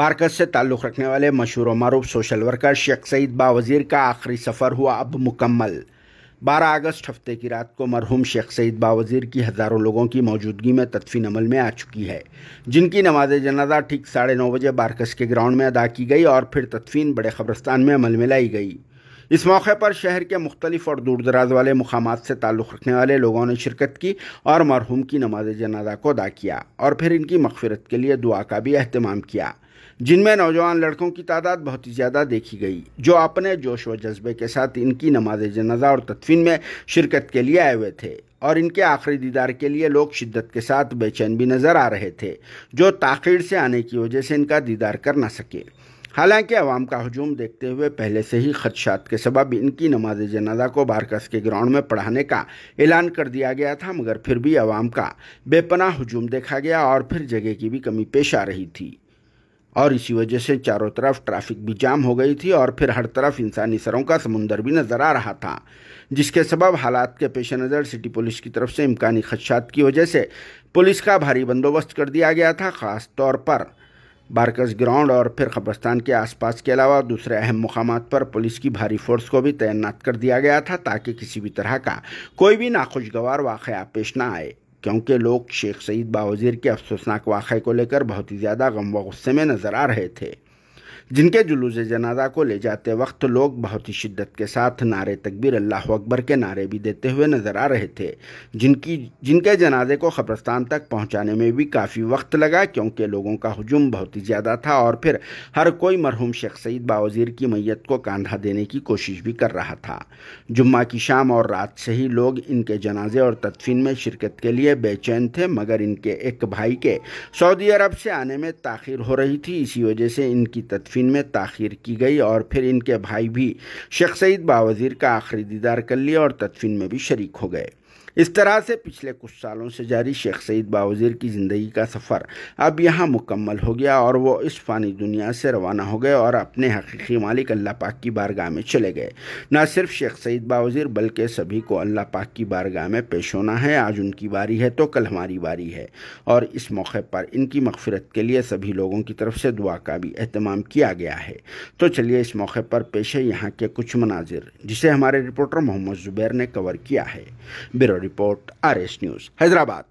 बारकस से ताल्लुक़ रखने वाले मशहूर मरूफ सोशल वर्कर शेख सईद बावज़ीर का आखिरी सफ़र हुआ अब मुकम्मल 12 अगस्त हफ्ते की रात को मरहूम शेख सईद बावज़ीर की हज़ारों लोगों की मौजूदगी में तदफीन अमल में आ चुकी है जिनकी नमाज जनाजा ठीक साढ़े नौ बजे बारकस के ग्राउंड में अदा की गई और फिर तदफीन बड़े कब्रस्तान में अमल में लाई गई इस मौके पर शहर के मुख्तलिफ और दूर दराज वाले मकाम से ताल्लुक़ रखने वाले लोगों ने शिरकत की और मरहूम की नमाज जनाजा को अदा किया और फिर इनकी मगफरत के लिए दुआ का भी अहतमाम किया जिनमें नौजवान लड़कों की तादाद बहुत ही ज़्यादा देखी गई जो अपने जोश व जज्बे के साथ इनकी नमाज जनाजा और तदफीन में शिरकत के लिए आए हुए थे और इनके आखिरी दीदार के लिए लोग शिद्दत के साथ बेचैन भी नज़र आ रहे थे जो ताखिर से आने की वजह से इनका दीदार कर ना सके हालांकि आवाम का हजूम देखते हुए पहले से ही खदशात के सबब इनकी नमाज जनाजा को बारकस के ग्राउंड में पढ़ाने का ऐलान कर दिया गया था मगर फिर भी आवाम का बेपनाह हजूम देखा गया और फिर जगह की भी कमी पेश आ रही थी और इसी वजह से चारों तरफ ट्रैफिक भी जाम हो गई थी और फिर हर तरफ इंसानी सरों का समुंदर भी नज़र आ रहा था जिसके सबब हालात के पेश नज़र सिटी पुलिस की तरफ से इम्कानी खदशात की वजह से पुलिस का भारी बंदोबस्त कर दिया गया था ख़ास तौर पर बारकस ग्राउंड और फिर कब्रस्तान के आसपास के अलावा दूसरे अहम मुकाम पर पुलिस की भारी फोर्स को भी तैनात कर दिया गया था ताकि किसी भी तरह का कोई भी नाखुशगवार वाक़ पेश ना आए क्योंकि लोग शेख सईद बावजीर के अफसोसनाक वाक़े को लेकर बहुत ही ज़्यादा गम व गुस्से में नज़र आ रहे थे जिनके जुलूस जनाजा को ले जाते वक्त लोग बहुत ही शिद्दत के साथ नारे तकबीर अल्लाह अकबर के नारे भी देते हुए नज़र आ रहे थे जिनकी जिनके जनाजे को कब्रस्तान तक पहुँचाने में भी काफ़ी वक्त लगा क्योंकि लोगों का हजूम बहुत ही ज़्यादा था और फिर हर कोई मरहूम शेख सईद बावजीर की मैत को कंधा देने की कोशिश भी कर रहा था जुम्मा की शाम और रात से ही लोग इनके जनाजे और तदफीन में शिरकत के लिए बेचैन थे मगर इनके एक भाई के सऊदी अरब से आने में ताखिर हो रही थी इसी वजह से इनकी तदफीन तदफीन में ताखिर की गई और फिर इनके भाई भी शेख सईद बावज़ीर का आखिरी दीदार कर लिया और तदफीन में भी शरीक हो गए इस तरह से पिछले कुछ सालों से जारी शेख सईद बावजीर की ज़िंदगी का सफ़र अब यहाँ मुकम्मल हो गया और वो इस फ़ानी दुनिया से रवाना हो गए और अपने हकीकी मालिक अल्लाह पाक की बारगाह में चले गए न सिर्फ शेख सईद बावजीर बल्कि सभी को अल्लाह पाक की बारगाह में पेश होना है आज उनकी बारी है तो कल हमारी बारी है और इस मौके पर इनकी मकफ़रत के लिए सभी लोगों की तरफ से दुआ का भी अहतमाम किया गया है तो चलिए इस मौके पर पेश है यहाँ के कुछ मनाजिर जिसे हमारे रिपोर्टर मोहम्मद ज़ुबैर ने कवर किया है bureau report R S news Hyderabad